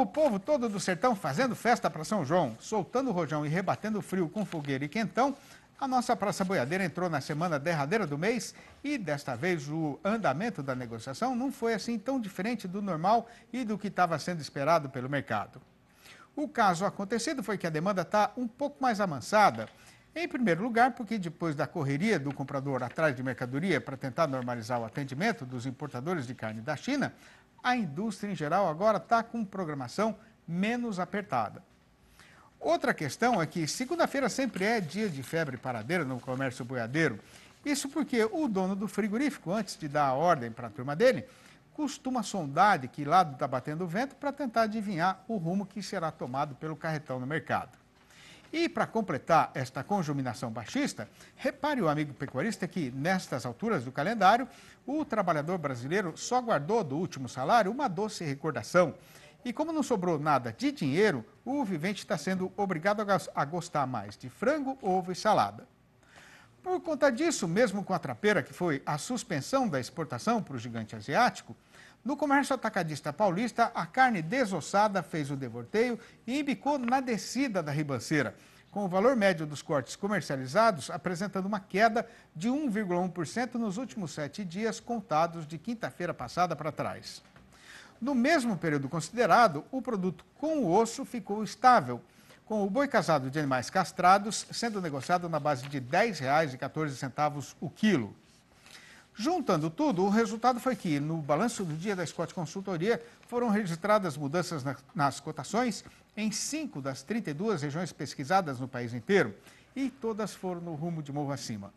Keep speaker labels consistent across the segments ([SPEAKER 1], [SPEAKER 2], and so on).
[SPEAKER 1] o povo todo do sertão fazendo festa para São João, soltando rojão e rebatendo frio com fogueira e quentão, a nossa Praça Boiadeira entrou na semana derradeira do mês e, desta vez, o andamento da negociação não foi assim tão diferente do normal e do que estava sendo esperado pelo mercado. O caso acontecido foi que a demanda está um pouco mais amansada. Em primeiro lugar, porque depois da correria do comprador atrás de mercadoria para tentar normalizar o atendimento dos importadores de carne da China, a indústria em geral agora está com programação menos apertada. Outra questão é que segunda-feira sempre é dia de febre paradeira no comércio boiadeiro. Isso porque o dono do frigorífico, antes de dar a ordem para a turma dele, costuma sondar de que lado está batendo o vento para tentar adivinhar o rumo que será tomado pelo carretão no mercado. E para completar esta conjuminação baixista, repare o amigo pecuarista que, nestas alturas do calendário, o trabalhador brasileiro só guardou do último salário uma doce recordação. E como não sobrou nada de dinheiro, o vivente está sendo obrigado a gostar mais de frango, ovo e salada. Por conta disso, mesmo com a trapeira que foi a suspensão da exportação para o gigante asiático, no comércio atacadista paulista, a carne desossada fez o devorteio e embicou na descida da ribanceira, com o valor médio dos cortes comercializados apresentando uma queda de 1,1% nos últimos sete dias contados de quinta-feira passada para trás. No mesmo período considerado, o produto com o osso ficou estável com o boi casado de animais castrados sendo negociado na base de R$ 10,14 o quilo. Juntando tudo, o resultado foi que, no balanço do dia da Scott Consultoria, foram registradas mudanças nas cotações em cinco das 32 regiões pesquisadas no país inteiro, e todas foram no rumo de morro acima.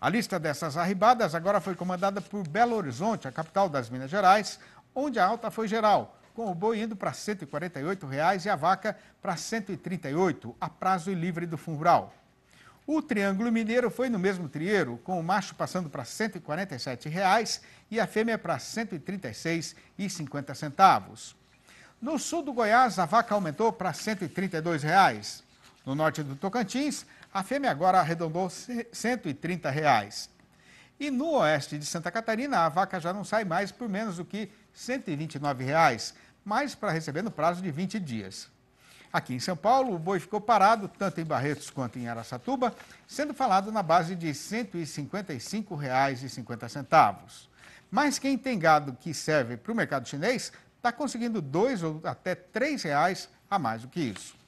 [SPEAKER 1] A lista dessas arribadas agora foi comandada por Belo Horizonte, a capital das Minas Gerais, onde a alta foi geral, com o boi indo para R$ 148 reais e a vaca para R$ 138, a prazo e livre do fundo O Triângulo Mineiro foi no mesmo trieiro, com o macho passando para R$ 147 reais e a fêmea para R$ 136,50. No sul do Goiás, a vaca aumentou para R$ 132. Reais. No norte do Tocantins, a fêmea agora arredondou R$ 130. Reais. E no oeste de Santa Catarina, a vaca já não sai mais por menos do que R$ 129,00, reais, mas para receber no prazo de 20 dias. Aqui em São Paulo, o boi ficou parado, tanto em Barretos quanto em Araçatuba, sendo falado na base de R$ 155,50. Mas quem tem gado que serve para o mercado chinês está conseguindo dois ou até três reais a mais do que isso.